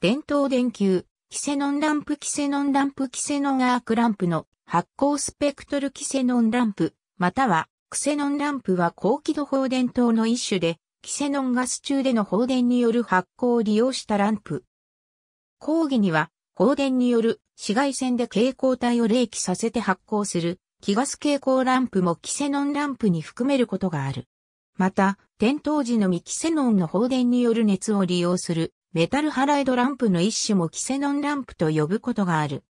伝統電球、キセノンランプキセノンランプキセノンアークランプの発光スペクトルキセノンランプ、またはクセノンランプは高輝度放電灯の一種で、キセノンガス中での放電による発光を利用したランプ。講義には、放電による紫外線で蛍光体を冷気させて発光する気ガス蛍光ランプもキセノンランプに含めることがある。また、点灯時のみキセノンの放電による熱を利用するメタルハライドランプの一種もキセノンランプと呼ぶことがある。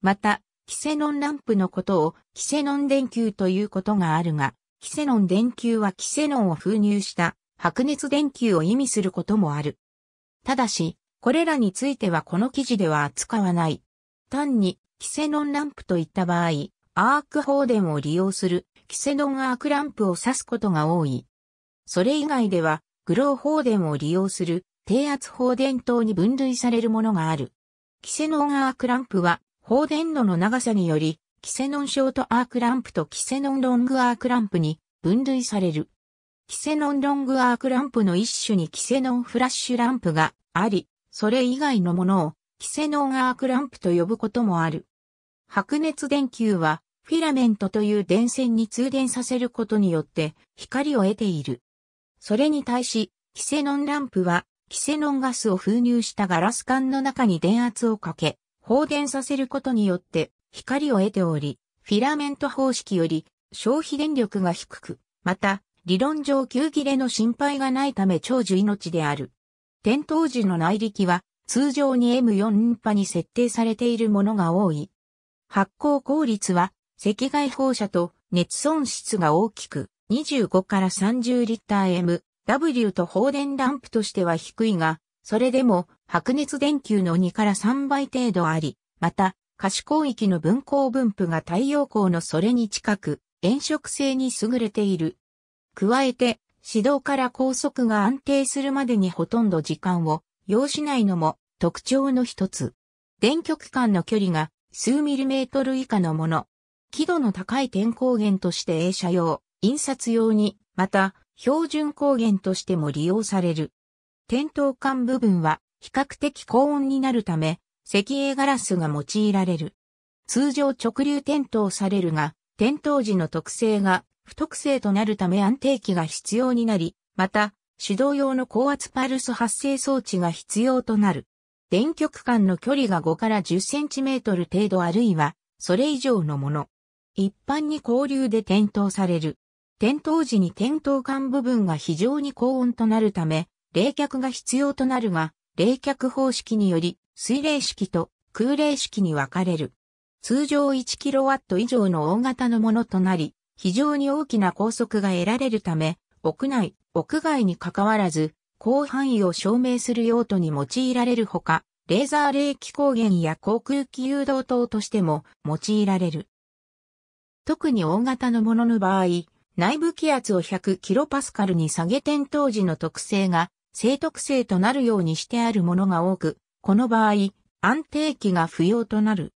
また、キセノンランプのことをキセノン電球ということがあるが、キセノン電球はキセノンを封入した白熱電球を意味することもある。ただし、これらについてはこの記事では扱わない。単に、キセノンランプといった場合、アーク放電を利用するキセノンアークランプを指すことが多い。それ以外では、グロー放電を利用する低圧放電灯に分類されるものがある。キセノンアークランプは、放電路の長さにより、キセノンショートアークランプとキセノンロングアークランプに分類される。キセノンロングアークランプの一種にキセノンフラッシュランプがあり、それ以外のものをキセノンアークランプと呼ぶこともある。白熱電球はフィラメントという電線に通電させることによって光を得ている。それに対し、キセノンランプはキセノンガスを封入したガラス管の中に電圧をかけ、放電させることによって光を得ており、フィラメント方式より消費電力が低く、また、理論上急切れの心配がないため長寿命である。点灯時の内力は通常に M4 波に設定されているものが多い。発光効率は赤外放射と熱損失が大きく25から30リッター M W と放電ランプとしては低いが、それでも白熱電球の2から3倍程度あり、また、可視光域の分光分布が太陽光のそれに近く、炎色性に優れている。加えて、指導から高速が安定するまでにほとんど時間を要しないのも特徴の一つ。電極間の距離が数ミリメートル以下のもの。輝度の高い天光源として映写用、印刷用に、また、標準光源としても利用される。点灯管部分は比較的高温になるため、石英ガラスが用いられる。通常直流点灯されるが、点灯時の特性が不特性となるため安定器が必要になり、また、手動用の高圧パルス発生装置が必要となる。電極間の距離が5から10センチメートル程度あるいは、それ以上のもの。一般に交流で点灯される。点灯時に点灯管部分が非常に高温となるため、冷却が必要となるが、冷却方式により、水冷式と空冷式に分かれる。通常 1kW 以上の大型のものとなり、非常に大きな高速が得られるため、屋内、屋外に関わらず、広範囲を証明する用途に用いられるほか、レーザー冷気光源や航空機誘導灯としても用いられる。特に大型のものの場合、内部気圧を 100kPa に下げ点当時の特性が正特性となるようにしてあるものが多く、この場合、安定器が不要となる。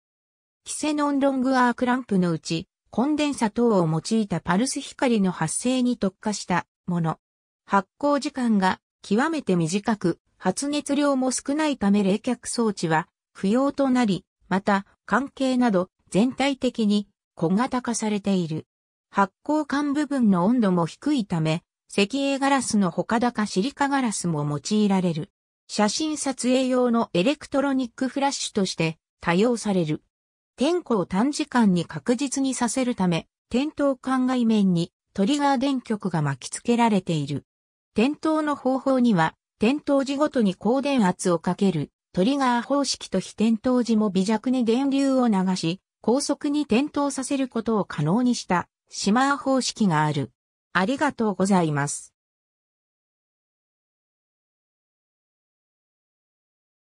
キセノンロングアークランプのうち、コンデンサ等を用いたパルス光の発生に特化したもの。発光時間が極めて短く、発熱量も少ないため冷却装置は不要となり、また、関係など全体的に小型化されている。発光管部分の温度も低いため、石英ガラスの他だかシリカガラスも用いられる。写真撮影用のエレクトロニックフラッシュとして多用される。点呼を短時間に確実にさせるため、点灯管外面にトリガー電極が巻き付けられている。点灯の方法には、点灯時ごとに高電圧をかけるトリガー方式と非点灯時も微弱に電流を流し、高速に点灯させることを可能にしたシマー方式がある。ありがとうございます。